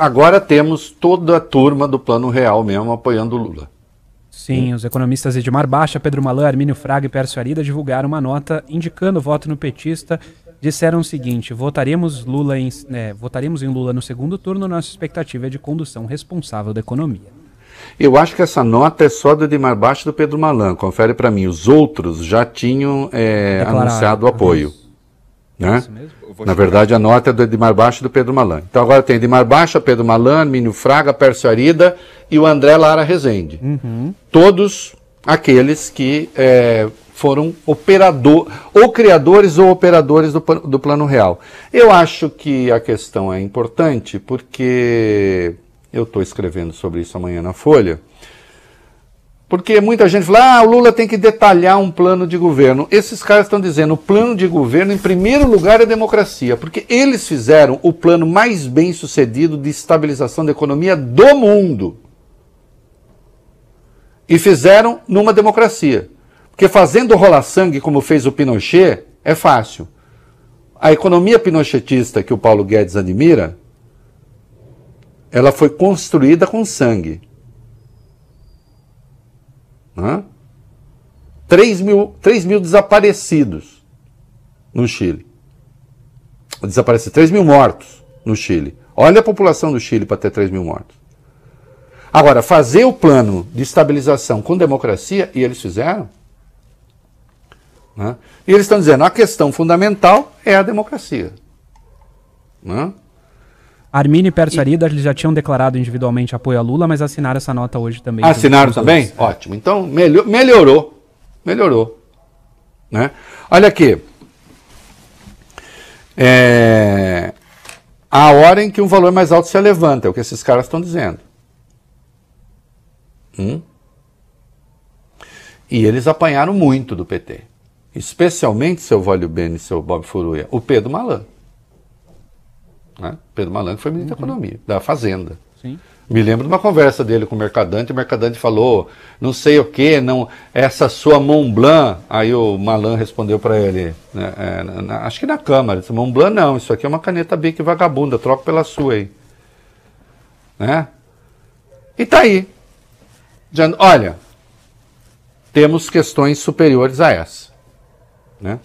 Agora temos toda a turma do Plano Real mesmo apoiando o Lula. Sim, os economistas Edmar Baixa, Pedro Malan, Armínio Fraga e Pércio Arida divulgaram uma nota indicando o voto no petista. Disseram o seguinte: votaremos, Lula em, né, votaremos em Lula no segundo turno, nossa expectativa é de condução responsável da economia. Eu acho que essa nota é só do Edmar Baixa e do Pedro Malan. Confere para mim. Os outros já tinham é, anunciado apoio. Né? É na verdade, a nota é do Edmar Baixa e do Pedro Malan. Então agora tem Edmar Baixa, Pedro Malan, Mínio Fraga, Pércio Arida e o André Lara Rezende. Uhum. Todos aqueles que é, foram operador, ou criadores ou operadores do, do Plano Real. Eu acho que a questão é importante porque eu estou escrevendo sobre isso amanhã na Folha. Porque muita gente fala, ah, o Lula tem que detalhar um plano de governo. Esses caras estão dizendo, o plano de governo, em primeiro lugar, é democracia, porque eles fizeram o plano mais bem sucedido de estabilização da economia do mundo. E fizeram numa democracia. Porque fazendo rolar sangue, como fez o Pinochet, é fácil. A economia pinochetista que o Paulo Guedes admira, ela foi construída com sangue. Hã? 3 mil, 3 mil desaparecidos no Chile. desaparecer 3 mil mortos no Chile. Olha a população do Chile para ter 3 mil mortos. Agora, fazer o plano de estabilização com democracia, e eles fizeram. Né? E eles estão dizendo a questão fundamental é a democracia. Né? Armini e e Arida já tinham declarado individualmente apoio a Lula, mas assinaram essa nota hoje também. Assinaram também? Dois. Ótimo. Então, melhor, melhorou. Melhorou. Né? Olha aqui. É... A hora em que um valor mais alto se levanta, é o que esses caras estão dizendo. Hum? E eles apanharam muito do PT. Especialmente seu Vólio Bene e seu Bob Furuia. O Pedro Malan. Né? Pedro Malan, que foi ministro uhum. da Economia, da Fazenda. Sim. Me lembro de uma conversa dele com o Mercadante, o Mercadante falou, não sei o que, não, essa sua Mont Blanc, aí o Malan respondeu para ele, né, é, na, acho que na Câmara, disse, Mont Blanc não, isso aqui é uma caneta Bic vagabunda, Troca pela sua aí. Né? E tá aí. olha, temos questões superiores a essa. Né?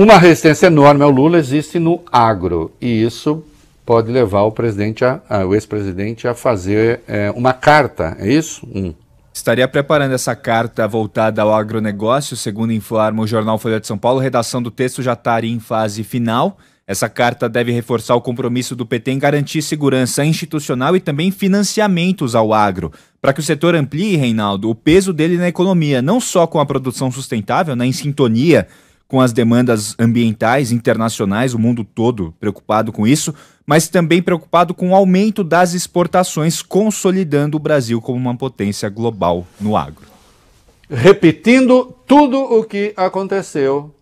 Uma resistência enorme ao Lula existe no agro, e isso pode levar o presidente, a, a, o ex-presidente, a fazer é, uma carta, é isso? Um. Estaria preparando essa carta voltada ao agronegócio, segundo informa o jornal Folha de São Paulo. Redação do texto já estaria em fase final. Essa carta deve reforçar o compromisso do PT em garantir segurança institucional e também financiamentos ao agro, para que o setor amplie, Reinaldo, o peso dele na economia, não só com a produção sustentável, né, em sintonia com as demandas ambientais internacionais, o mundo todo preocupado com isso, mas também preocupado com o aumento das exportações, consolidando o Brasil como uma potência global no agro. Repetindo tudo o que aconteceu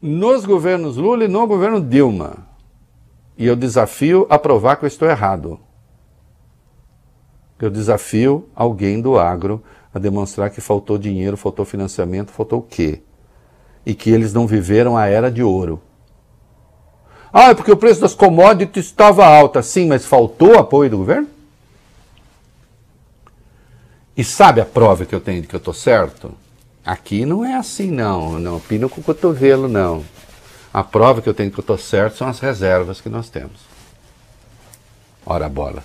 nos governos Lula e no governo Dilma. E eu desafio a provar que eu estou errado. Eu desafio alguém do agro a demonstrar que faltou dinheiro, faltou financiamento, faltou o quê? e que eles não viveram a era de ouro. Ah, é porque o preço das commodities estava alta. Sim, mas faltou apoio do governo? E sabe a prova que eu tenho de que eu estou certo? Aqui não é assim, não. Não opino com o cotovelo, não. A prova que eu tenho de que eu estou certo são as reservas que nós temos. Ora bolas.